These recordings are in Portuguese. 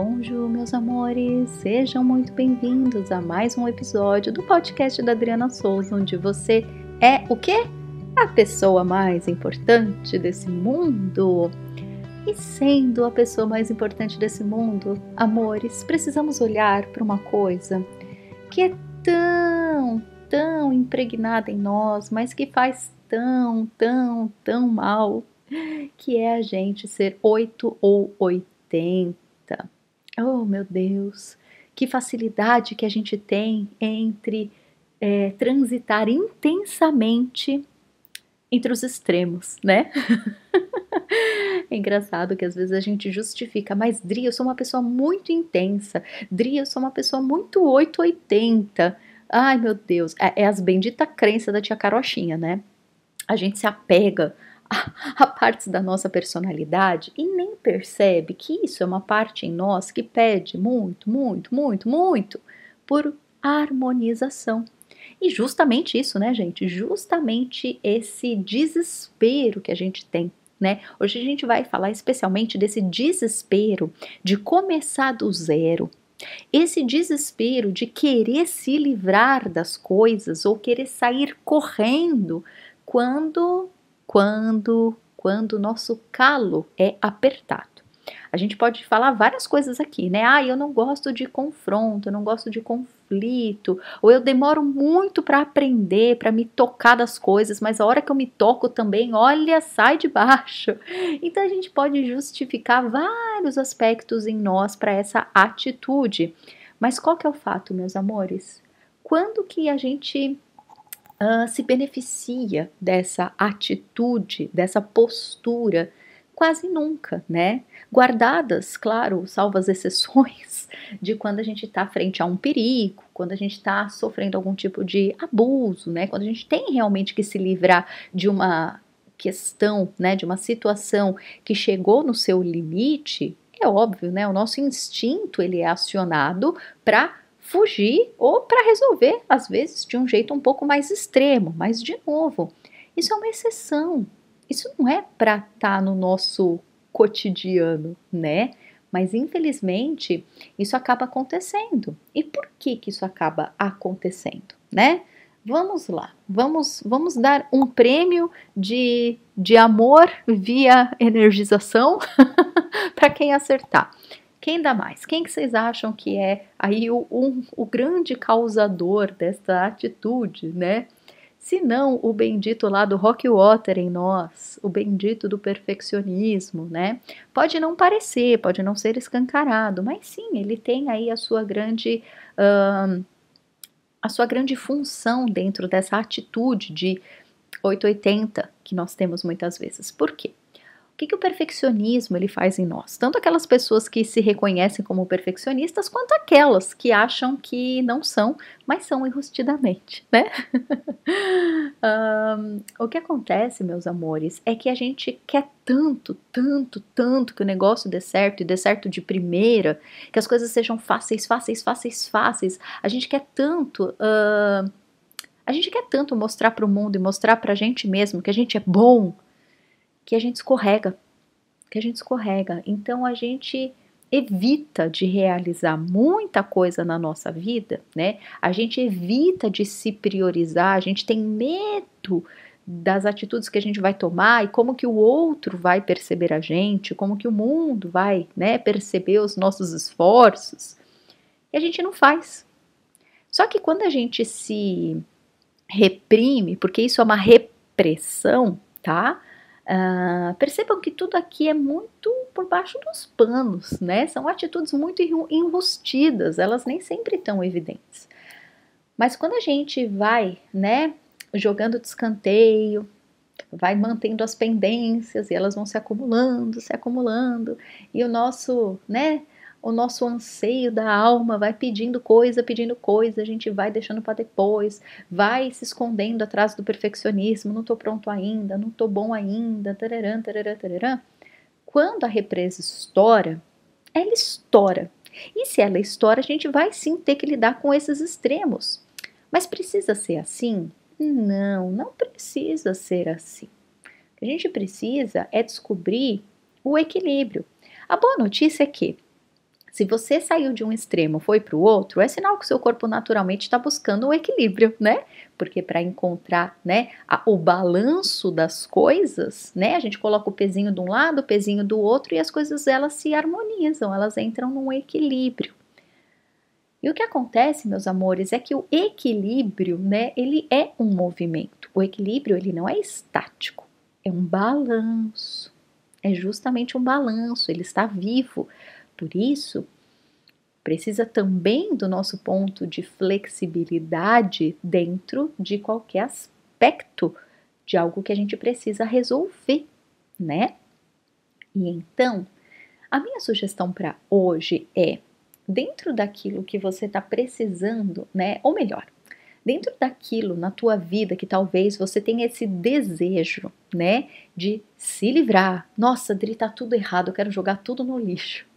Bonjour, meus amores! Sejam muito bem-vindos a mais um episódio do podcast da Adriana Souza, onde você é o quê? A pessoa mais importante desse mundo. E sendo a pessoa mais importante desse mundo, amores, precisamos olhar para uma coisa que é tão, tão impregnada em nós, mas que faz tão, tão, tão mal, que é a gente ser 8 ou 80. Oh, meu Deus, que facilidade que a gente tem entre é, transitar intensamente entre os extremos, né? é engraçado que às vezes a gente justifica, mas Dri, eu sou uma pessoa muito intensa, Dri, eu sou uma pessoa muito 880. Ai, meu Deus, é, é as bendita crença da tia Carochinha, né? A gente se apega a, parte da nossa personalidade e nem percebe que isso é uma parte em nós que pede muito, muito, muito, muito por harmonização. E justamente isso, né, gente? Justamente esse desespero que a gente tem né? Hoje a gente vai falar especialmente desse desespero de começar do zero. Esse desespero de querer se livrar das coisas ou querer sair correndo quando quando quando o nosso calo é apertado. A gente pode falar várias coisas aqui, né? Ah, eu não gosto de confronto, eu não gosto de conflito, ou eu demoro muito para aprender, para me tocar das coisas, mas a hora que eu me toco também, olha, sai de baixo. Então a gente pode justificar vários aspectos em nós para essa atitude. Mas qual que é o fato, meus amores? Quando que a gente uh, se beneficia dessa atitude, dessa postura, quase nunca, né? Guardadas, claro, salvas exceções de quando a gente está frente a um perigo, quando a gente está sofrendo algum tipo de abuso, né? Quando a gente tem realmente que se livrar de uma questão, né, de uma situação que chegou no seu limite, é óbvio, né? O nosso instinto ele é acionado para fugir ou para resolver, às vezes, de um jeito um pouco mais extremo. Mas, de novo, isso é uma exceção. Isso não é para estar tá no nosso cotidiano, né? Mas infelizmente isso acaba acontecendo. E por que que isso acaba acontecendo, né? Vamos lá, vamos vamos dar um prêmio de, de amor via energização para quem acertar. Quem dá mais? Quem que vocês acham que é aí o, um, o grande causador dessa atitude, né? Se não o bendito lá do rock water em nós, o bendito do perfeccionismo, né? Pode não parecer, pode não ser escancarado, mas sim, ele tem aí a sua grande a sua grande função dentro dessa atitude de 880 que nós temos muitas vezes. Por quê? que, que o perfeccionismo ele faz em nós? Tanto aquelas pessoas que se reconhecem como perfeccionistas, quanto aquelas que acham que não são, mas são enrustidamente, né? um, o que acontece, meus amores, é que a gente quer tanto, tanto, tanto que o negócio dê certo e dê certo de primeira, que as coisas sejam fáceis, fáceis, fáceis, fáceis. A gente quer tanto. Uh, a gente quer tanto mostrar para o mundo e mostrar para a gente mesmo que a gente é bom, que a gente escorrega, que a gente escorrega. Então a gente evita de realizar muita coisa na nossa vida, né? A gente evita de se priorizar, a gente tem medo das atitudes que a gente vai tomar e como que o outro vai perceber a gente, como que o mundo vai, né, perceber os nossos esforços. E a gente não faz. Só que quando a gente se reprime, porque isso é uma repressão, tá? Uh, percebam que tudo aqui é muito por baixo dos panos, né? São atitudes muito enrustidas, elas nem sempre estão evidentes. Mas quando a gente vai, né, jogando de escanteio, vai mantendo as pendências e elas vão se acumulando, se acumulando, e o nosso, né, o nosso anseio da alma vai pedindo coisa, pedindo coisa, a gente vai deixando para depois, vai se escondendo atrás do perfeccionismo, não estou pronto ainda, não estou bom ainda, tararã, tararã, tararã. Quando a represa estoura, ela estoura. E se ela estoura, a gente vai sim ter que lidar com esses extremos. Mas precisa ser assim? Não, não precisa ser assim. O que a gente precisa é descobrir o equilíbrio. A boa notícia é que se você saiu de um extremo, foi para o outro, é sinal que o seu corpo naturalmente está buscando um equilíbrio, né? Porque para encontrar, né, a, o balanço das coisas, né, a gente coloca o pezinho de um lado, o pezinho do outro e as coisas elas se harmonizam, elas entram num equilíbrio. E o que acontece, meus amores, é que o equilíbrio, né, ele é um movimento. O equilíbrio, ele não é estático, é um balanço. É justamente um balanço, ele está vivo por isso, precisa também do nosso ponto de flexibilidade dentro de qualquer aspecto de algo que a gente precisa resolver, né? E então, a minha sugestão para hoje é, dentro daquilo que você está precisando, né? Ou melhor, dentro daquilo na tua vida que talvez você tenha esse desejo, né, de se livrar. Nossa, Dri, tá tudo errado, eu quero jogar tudo no lixo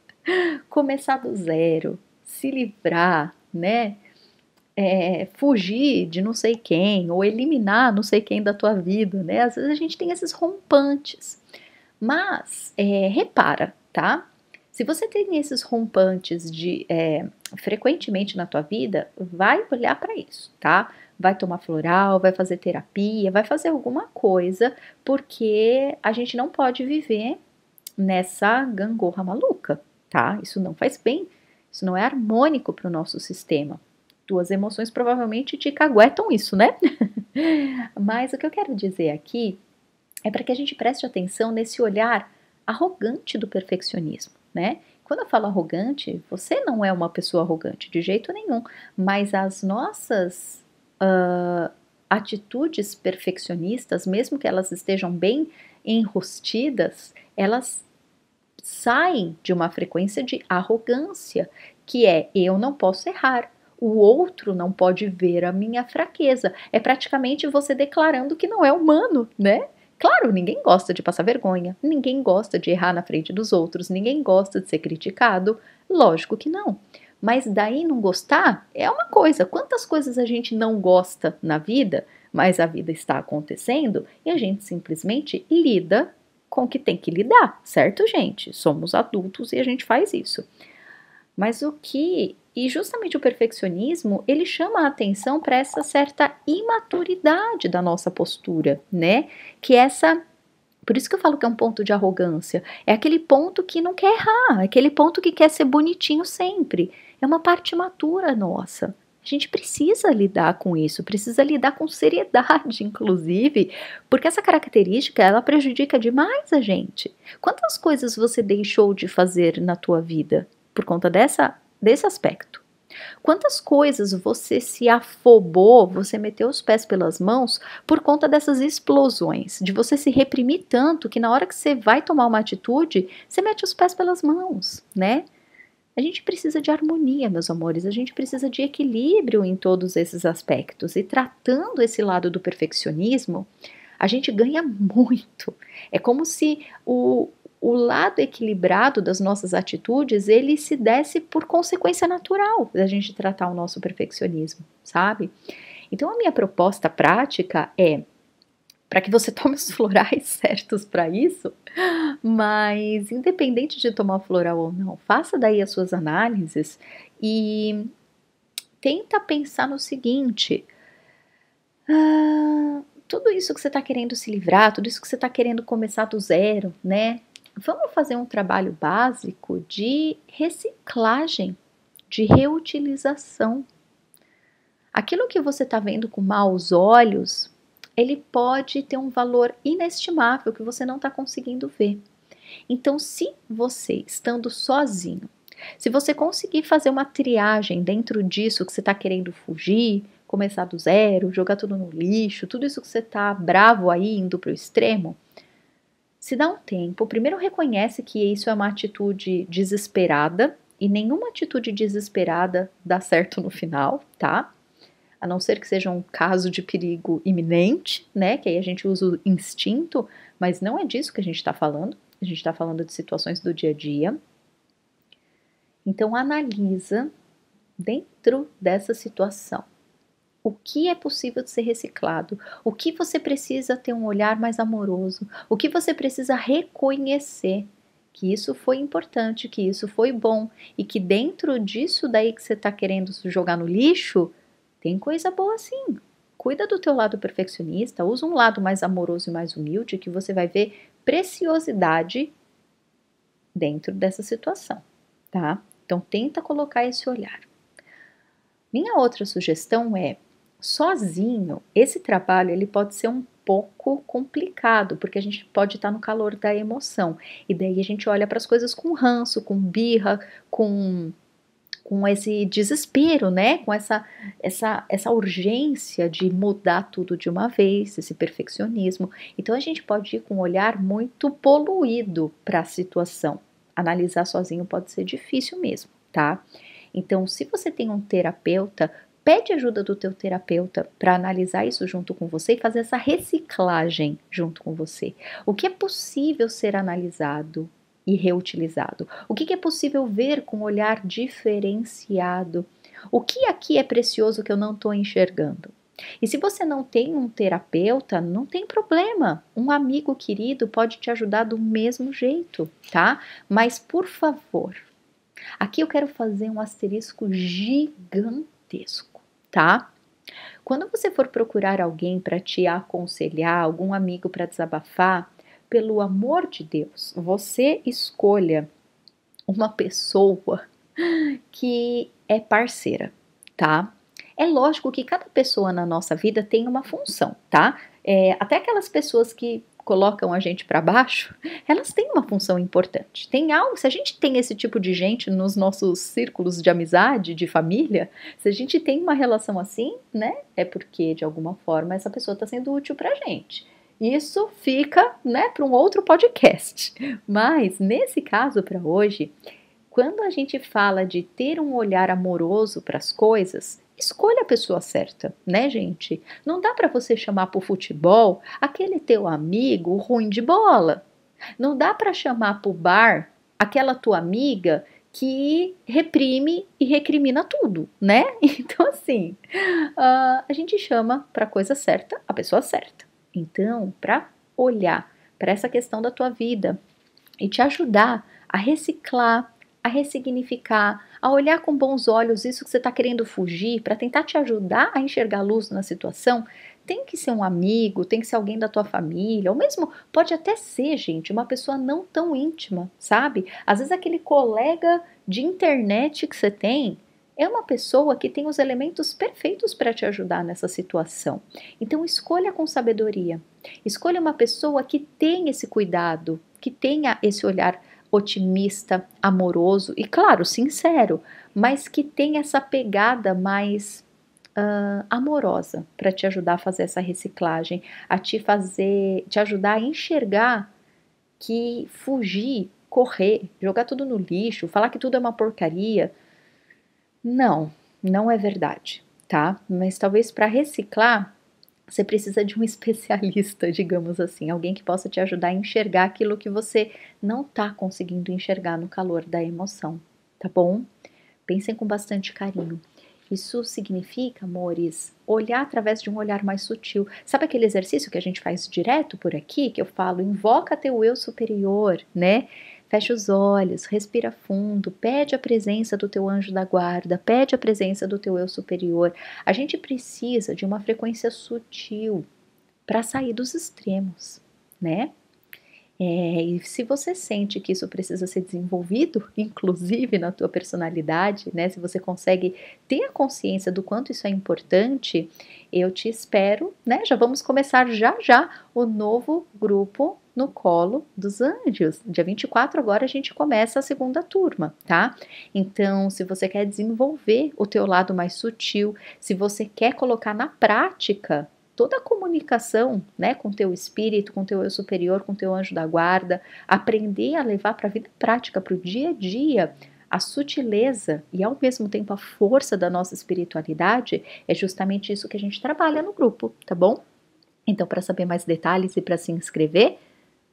começar do zero, se livrar, né? É, fugir de não sei quem ou eliminar não sei quem da tua vida, né? Às vezes a gente tem esses rompantes, mas é, repara, tá? Se você tem esses rompantes de é, frequentemente na tua vida, vai olhar para isso, tá? Vai tomar floral, vai fazer terapia, vai fazer alguma coisa, porque a gente não pode viver nessa gangorra maluca, tá? Isso não faz bem, isso não é harmônico para o nosso sistema. Tuas emoções provavelmente te caguetam isso, né? Mas o que eu quero dizer aqui é para que a gente preste atenção nesse olhar arrogante do perfeccionismo, né? Quando eu falo arrogante, você não é uma pessoa arrogante de jeito nenhum, mas as nossas uh, atitudes perfeccionistas, mesmo que elas estejam bem enrustidas, elas saem de uma frequência de arrogância, que é eu não posso errar, o outro não pode ver a minha fraqueza. É praticamente você declarando que não é humano, né? Claro, ninguém gosta de passar vergonha, ninguém gosta de errar na frente dos outros, ninguém gosta de ser criticado, lógico que não. Mas daí não gostar é uma coisa. Quantas coisas a gente não gosta na vida, mas a vida está acontecendo e a gente simplesmente lida com que tem que lidar, certo, gente? Somos adultos e a gente faz isso. Mas o que, e justamente o perfeccionismo, ele chama a atenção para essa certa imaturidade da nossa postura, né? Que é essa por isso que eu falo que é um ponto de arrogância. É aquele ponto que não quer errar, é aquele ponto que quer ser bonitinho sempre. É uma parte matura nossa, a gente precisa lidar com isso, precisa lidar com seriedade, inclusive, porque essa característica ela prejudica demais a gente. Quantas coisas você deixou de fazer na tua vida por conta dessa, desse aspecto? Quantas coisas você se afobou, você meteu os pés pelas mãos por conta dessas explosões, de você se reprimir tanto que na hora que você vai tomar uma atitude, você mete os pés pelas mãos, né? A gente precisa de harmonia, meus amores, a gente precisa de equilíbrio em todos esses aspectos. E tratando esse lado do perfeccionismo, a gente ganha muito. É como se o, o lado equilibrado das nossas atitudes ele se desse por consequência natural da gente tratar o nosso perfeccionismo, sabe? Então a minha proposta prática é para que você tome os florais certos para isso, mas independente de tomar floral ou não, faça daí as suas análises e tenta pensar no seguinte: ah, tudo isso que você está querendo se livrar, tudo isso que você está querendo começar do zero, né? Vamos fazer um trabalho básico de reciclagem, de reutilização. Aquilo que você está vendo com maus olhos, ele pode ter um valor inestimável que você não está conseguindo ver. Então, se você estando sozinho, se você conseguir fazer uma triagem dentro disso que você está querendo fugir, começar do zero, jogar tudo no lixo, tudo isso que você está bravo aí indo para o extremo, se dá um tempo, primeiro reconhece que isso é uma atitude desesperada e nenhuma atitude desesperada dá certo no final, tá? a não ser que seja um caso de perigo iminente, né? Que aí a gente usa o instinto, mas não é disso que a gente está falando. A gente está falando de situações do dia a dia. Então analisa dentro dessa situação o que é possível de ser reciclado, o que você precisa ter um olhar mais amoroso, o que você precisa reconhecer que isso foi importante, que isso foi bom e que dentro disso daí que você está querendo jogar no lixo, tem coisa boa sim. Cuida do teu lado perfeccionista, usa um lado mais amoroso e mais humilde que você vai ver preciosidade dentro dessa situação, tá? Então tenta colocar esse olhar. Minha outra sugestão é, sozinho, esse trabalho ele pode ser um pouco complicado, porque a gente pode estar no calor da emoção. E daí a gente olha para as coisas com ranço, com birra, com com esse desespero, né? Com essa, essa, essa urgência de mudar tudo de uma vez, esse perfeccionismo. Então a gente pode ir com um olhar muito poluído para a situação. Analisar sozinho pode ser difícil mesmo, tá? Então, se você tem um terapeuta, pede ajuda do teu terapeuta para analisar isso junto com você e fazer essa reciclagem junto com você. O que é possível ser analisado? e reutilizado? O que, que é possível ver com um olhar diferenciado? O que aqui é precioso que eu não estou enxergando? E se você não tem um terapeuta, não tem problema. Um amigo querido pode te ajudar do mesmo jeito, tá? Mas por favor, aqui eu quero fazer um asterisco gigantesco, tá? Quando você for procurar alguém para te aconselhar, algum amigo para desabafar, pelo amor de Deus, você escolha uma pessoa que é parceira, tá? É lógico que cada pessoa na nossa vida tem uma função, tá? É, até aquelas pessoas que colocam a gente para baixo, elas têm uma função importante. Tem algo, se a gente tem esse tipo de gente nos nossos círculos de amizade, de família, se a gente tem uma relação assim, né? É porque de alguma forma essa pessoa está sendo útil para a gente. Isso fica, né, para um outro podcast. Mas nesse caso para hoje, quando a gente fala de ter um olhar amoroso para as coisas, escolha a pessoa certa, né, gente? Não dá para você chamar para o futebol aquele teu amigo ruim de bola. Não dá para chamar para o bar aquela tua amiga que reprime e recrimina tudo, né? Então, assim, uh, a gente chama para a coisa certa a pessoa certa. Então, para olhar para essa questão da tua vida e te ajudar a reciclar, a ressignificar, a olhar com bons olhos isso que você está querendo fugir, para tentar te ajudar a enxergar luz na situação, tem que ser um amigo, tem que ser alguém da tua família, ou mesmo pode até ser, gente, uma pessoa não tão íntima, sabe? Às vezes aquele colega de internet que você tem, é uma pessoa que tem os elementos perfeitos para te ajudar nessa situação. Então escolha com sabedoria. Escolha uma pessoa que tenha esse cuidado, que tenha esse olhar otimista, amoroso e, claro, sincero, mas que tenha essa pegada mais Uh, amorosa para te ajudar a fazer essa reciclagem, a te fazer, te ajudar a enxergar que fugir, correr, jogar tudo no lixo, falar que tudo é uma porcaria, não, não é verdade, tá? Mas talvez para reciclar você precisa de um especialista, digamos assim, alguém que possa te ajudar a enxergar aquilo que você não está conseguindo enxergar no calor da emoção, tá bom? Pensem com bastante carinho. Isso significa, amores, olhar através de um olhar mais sutil. Sabe aquele exercício que a gente faz direto por aqui, que eu falo, invoca teu eu superior, né? Fecha os olhos, respira fundo, pede a presença do teu anjo da guarda, pede a presença do teu eu superior. A gente precisa de uma frequência sutil para sair dos extremos, né? É, e se você sente que isso precisa ser desenvolvido, inclusive na tua personalidade, né? Se você consegue ter a consciência do quanto isso é importante, eu te espero, né? Já vamos começar já já o novo grupo no colo dos anjos. Dia 24 agora a gente começa a segunda turma, tá? Então, se você quer desenvolver o teu lado mais sutil, se você quer colocar na prática toda a comunicação, né, com teu espírito, com teu eu superior, com teu anjo da guarda, aprender a levar para a vida prática, para o dia a dia, a sutileza e ao mesmo tempo a força da nossa espiritualidade é justamente isso que a gente trabalha no grupo, tá bom? Então, para saber mais detalhes e para se inscrever,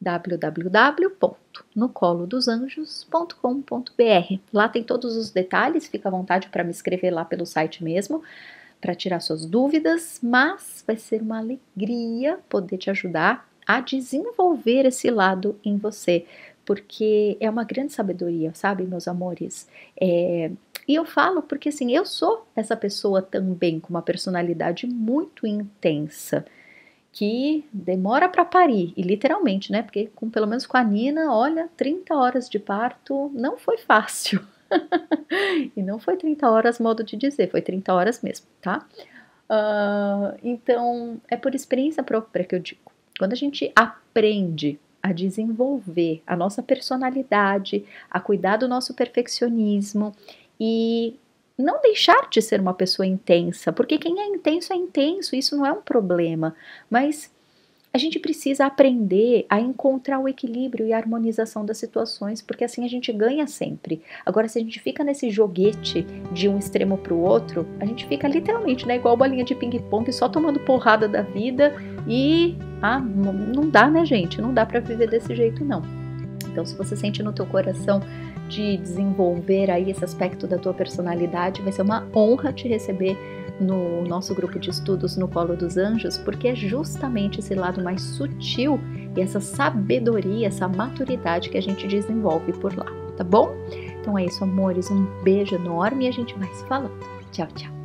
www.noColoDosAnjos.com.br. Lá tem todos os detalhes, fica à vontade para me escrever lá pelo site mesmo, para tirar suas dúvidas, mas vai ser uma alegria poder te ajudar a desenvolver esse lado em você, porque é uma grande sabedoria, sabe, meus amores? É, e eu falo porque assim, eu sou essa pessoa também com uma personalidade muito intensa que demora para parir, e literalmente, né? Porque com pelo menos com a Nina, olha, 30 horas de parto não foi fácil. e não foi 30 horas modo de dizer, foi 30 horas mesmo, tá? Uh, então, é por experiência própria que eu digo. Quando a gente aprende a desenvolver a nossa personalidade, a cuidar do nosso perfeccionismo e não deixar de ser uma pessoa intensa, porque quem é intenso é intenso, isso não é um problema, mas a gente precisa aprender a encontrar o equilíbrio e a harmonização das situações, porque assim a gente ganha sempre. Agora, se a gente fica nesse joguete de um extremo para o outro, a gente fica literalmente né, igual bolinha de ping-pong, só tomando porrada da vida e. Ah, não dá, né, gente? Não dá para viver desse jeito, não. Então, se você sente no teu coração de desenvolver aí esse aspecto da tua personalidade. Vai ser uma honra te receber no nosso grupo de estudos no Colo dos Anjos, porque é justamente esse lado mais sutil e essa sabedoria, essa maturidade que a gente desenvolve por lá, tá bom? Então é isso, amores. Um beijo enorme e a gente vai se falando. Tchau, tchau.